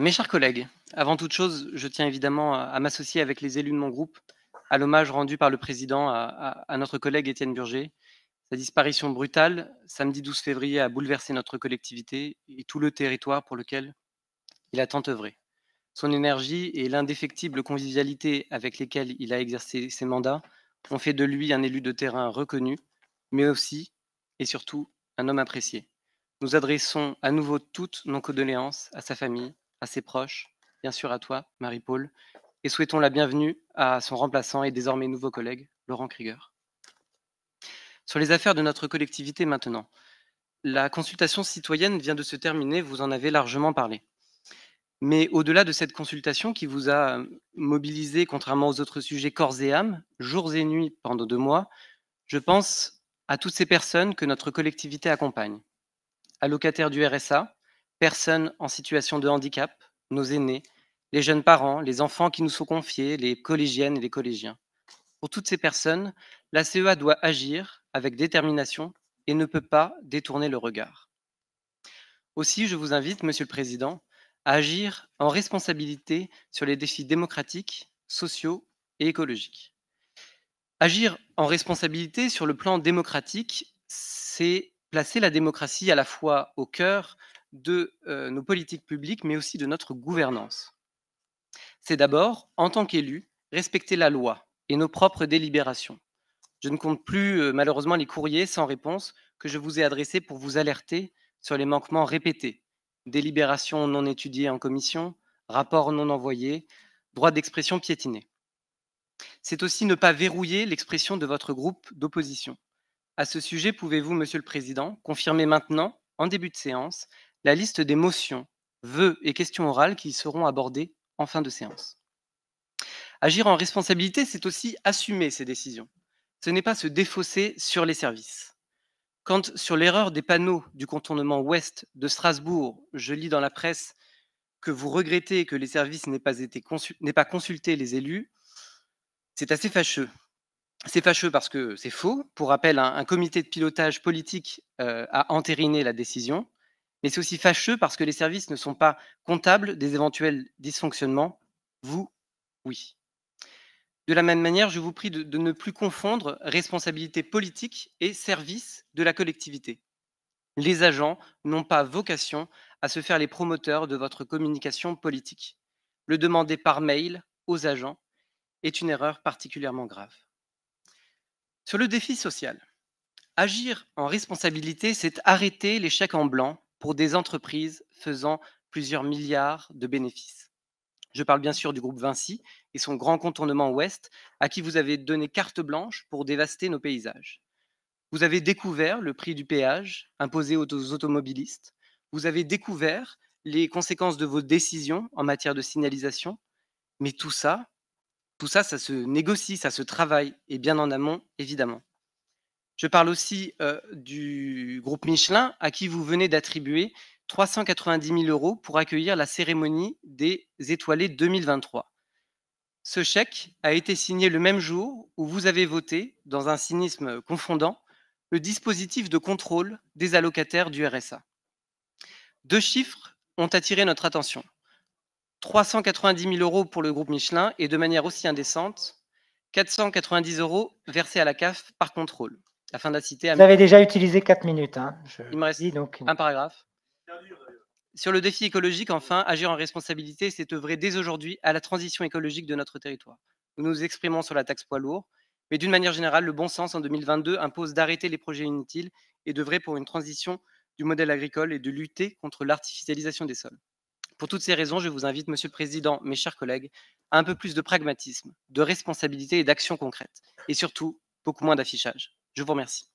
Mes chers collègues, avant toute chose, je tiens évidemment à, m'associer avec les élus de mon groupe à l'hommage rendu par le président à, à notre collègue Étienne Burger. Sa disparition brutale, samedi 12 février, a bouleversé notre collectivité et tout le territoire pour lequel il a tant œuvré. Son énergie et l'indéfectible convivialité avec lesquelles il a exercé ses mandats ont fait de lui un élu de terrain reconnu, mais aussi et surtout un homme apprécié. Nous adressons à nouveau toutes nos condoléances à sa famille, à ses proches, bien sûr à toi, Marie-Paul, et souhaitons la bienvenue à son remplaçant et désormais nouveau collègue, Laurent Krieger. Sur les affaires de notre collectivité maintenant. La consultation citoyenne vient de se terminer, vous en avez largement parlé. Mais au-delà de cette consultation qui vous a euh, mobilisé, contrairement aux autres sujets, corps et âme, jours et nuits pendant deux mois, je pense à toutes ces personnes que notre collectivité accompagne. À locataires du RSA, personnes en situation de handicap, nos aînés, les jeunes parents, les enfants qui nous sont confiés, les collégiennes et les collégiens. Pour toutes ces personnes, la CEA doit agir avec détermination et ne peut pas détourner le regard. Aussi, je vous invite, Monsieur le Président, à agir en responsabilité sur les défis démocratiques, sociaux et écologiques. Agir en responsabilité sur le plan démocratique, c'est placer la démocratie à la fois au cœur de euh, nos politiques publiques, mais aussi de notre gouvernance. C'est d'abord, en tant qu'élu, respecter la loi et nos propres délibérations. Je ne compte plus euh, malheureusement les courriers sans réponse que je vous ai adressés pour vous alerter sur les manquements répétés. Délibérations non étudiées en commission, rapports non envoyés, droit d'expression piétinés. C'est aussi ne pas verrouiller l'expression de votre groupe d'opposition. À ce sujet, pouvez-vous, Monsieur le Président, confirmer maintenant, en début de séance, la liste des motions, vœux et questions orales qui y seront abordées en fin de séance. Agir en responsabilité, c'est aussi assumer ses décisions. Ce n'est pas se défausser sur les services. Quand, sur l'erreur des panneaux du contournement ouest de Strasbourg, je lis dans la presse que vous regrettez que les services n'aient pas, été consulté les élus, c'est assez fâcheux. C'est fâcheux parce que c'est faux. Pour rappel, un, un, comité de pilotage politique euh, a entériné la décision mais c'est aussi fâcheux parce que les services ne sont pas comptables des éventuels dysfonctionnements. Vous, oui. De la même manière, je vous prie de, ne plus confondre responsabilité politique et service de la collectivité. Les agents n'ont pas vocation à se faire les promoteurs de votre communication politique. Le demander par mail aux agents est une erreur particulièrement grave. Sur le défi social, agir en responsabilité, c'est arrêter les chèques en blanc pour des entreprises faisant plusieurs milliards de bénéfices. Je parle bien sûr du groupe Vinci et son grand contournement ouest, à qui vous avez donné carte blanche pour dévaster nos paysages. Vous avez découvert le prix du péage imposé aux automobilistes. Vous avez découvert les conséquences de vos décisions en matière de signalisation. Mais tout ça, tout ça, ça se négocie, ça se travaille, et bien en amont, évidemment. Je parle aussi euh, du groupe Michelin, à qui vous venez d'attribuer 390 000 euros pour accueillir la cérémonie des étoilés 2023. Ce chèque a été signé le même jour où vous avez voté, dans un cynisme confondant, le dispositif de contrôle des allocataires du RSA. Deux chiffres ont attiré notre attention. 390 000 euros pour le groupe Michelin et de manière aussi indécente, 490 euros versés à la CAF par contrôle fin Vous avez déjà utilisé 4 minutes. Hein. Il me reste donc... un paragraphe. Sur le défi écologique, enfin, agir en responsabilité, c'est œuvrer dès aujourd'hui à la transition écologique de notre territoire. Nous nous exprimons sur la taxe poids lourd, mais d'une manière générale, le bon sens en 2022 impose d'arrêter les projets inutiles et d'œuvrer pour une transition du modèle agricole et de lutter contre l'artificialisation des sols. Pour toutes ces raisons, je vous invite, Monsieur le Président, mes chers collègues, à un peu plus de pragmatisme, de responsabilité et d'action concrète, et surtout beaucoup moins d'affichage. Je vous remercie.